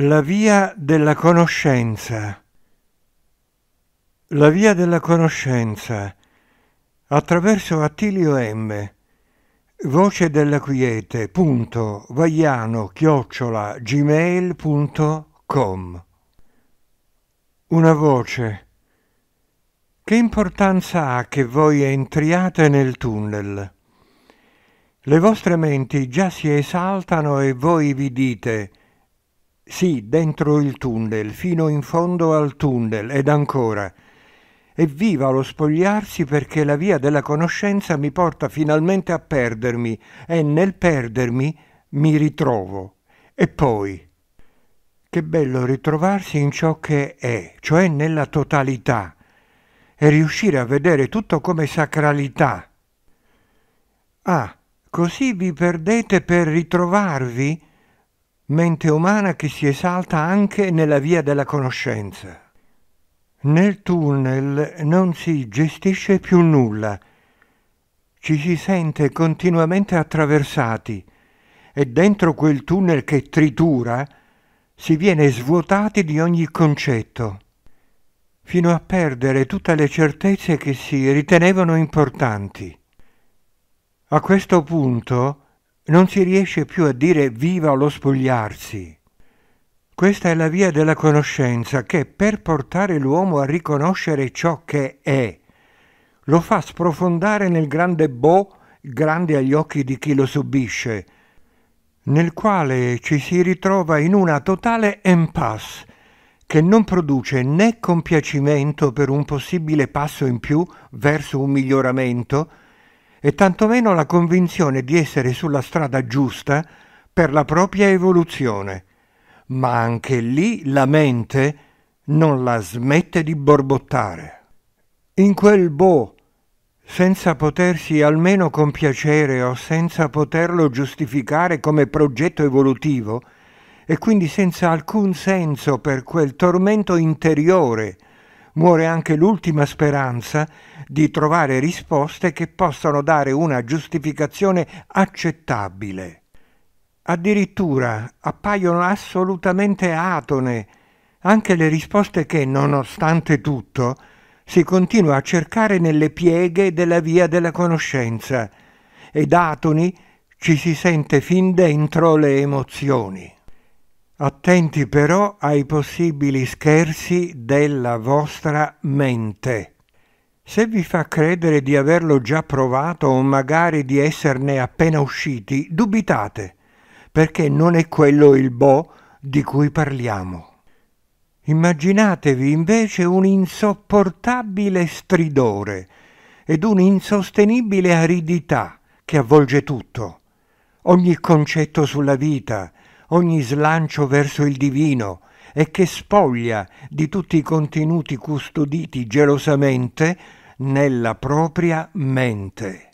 La via della conoscenza. La via della conoscenza attraverso Attilio M. Voce della Quiete. Punto, Vagliano, chiocciola, com. Una voce. Che importanza ha che voi entriate nel tunnel? Le vostre menti già si esaltano e voi vi dite sì, dentro il tunnel, fino in fondo al tunnel ed ancora. Evviva lo spogliarsi perché la via della conoscenza mi porta finalmente a perdermi e nel perdermi mi ritrovo. E poi. Che bello ritrovarsi in ciò che è, cioè nella totalità, e riuscire a vedere tutto come sacralità. Ah, così vi perdete per ritrovarvi? mente umana che si esalta anche nella via della conoscenza. Nel tunnel non si gestisce più nulla, ci si sente continuamente attraversati e dentro quel tunnel che tritura si viene svuotati di ogni concetto, fino a perdere tutte le certezze che si ritenevano importanti. A questo punto, non si riesce più a dire viva lo spogliarsi. Questa è la via della conoscenza che per portare l'uomo a riconoscere ciò che è, lo fa sprofondare nel grande boh, grande agli occhi di chi lo subisce, nel quale ci si ritrova in una totale impasse che non produce né compiacimento per un possibile passo in più verso un miglioramento, e tantomeno la convinzione di essere sulla strada giusta per la propria evoluzione. Ma anche lì la mente non la smette di borbottare. In quel boh, senza potersi almeno compiacere o senza poterlo giustificare come progetto evolutivo, e quindi senza alcun senso per quel tormento interiore muore anche l'ultima speranza di trovare risposte che possano dare una giustificazione accettabile. Addirittura appaiono assolutamente atone anche le risposte che, nonostante tutto, si continua a cercare nelle pieghe della via della conoscenza ed atoni ci si sente fin dentro le emozioni. Attenti però ai possibili scherzi della vostra mente. Se vi fa credere di averlo già provato o magari di esserne appena usciti, dubitate, perché non è quello il bo di cui parliamo. Immaginatevi invece un insopportabile stridore ed un'insostenibile aridità che avvolge tutto, ogni concetto sulla vita, ogni slancio verso il divino e che spoglia di tutti i contenuti custoditi gelosamente nella propria mente.